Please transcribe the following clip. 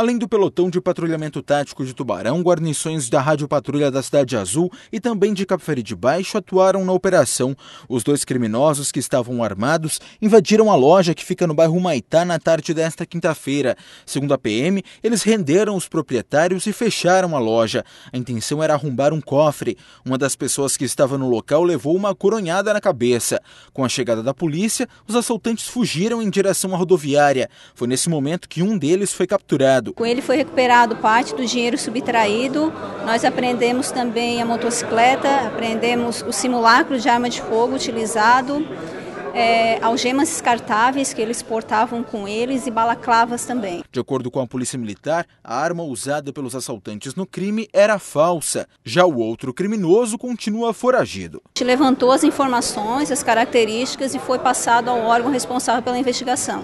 além do pelotão de patrulhamento tático de Tubarão, guarnições da Rádio Patrulha da Cidade Azul e também de Cabo de Baixo atuaram na operação. Os dois criminosos que estavam armados invadiram a loja que fica no bairro Maitá na tarde desta quinta-feira. Segundo a PM, eles renderam os proprietários e fecharam a loja. A intenção era arrombar um cofre. Uma das pessoas que estava no local levou uma coronhada na cabeça. Com a chegada da polícia, os assaltantes fugiram em direção à rodoviária. Foi nesse momento que um deles foi capturado. Com ele foi recuperado parte do dinheiro subtraído. Nós aprendemos também a motocicleta, aprendemos o simulacro de arma de fogo utilizado. É, algemas descartáveis que eles portavam com eles e balaclavas também. De acordo com a polícia militar, a arma usada pelos assaltantes no crime era falsa. Já o outro criminoso continua foragido. A gente levantou as informações, as características e foi passado ao órgão responsável pela investigação.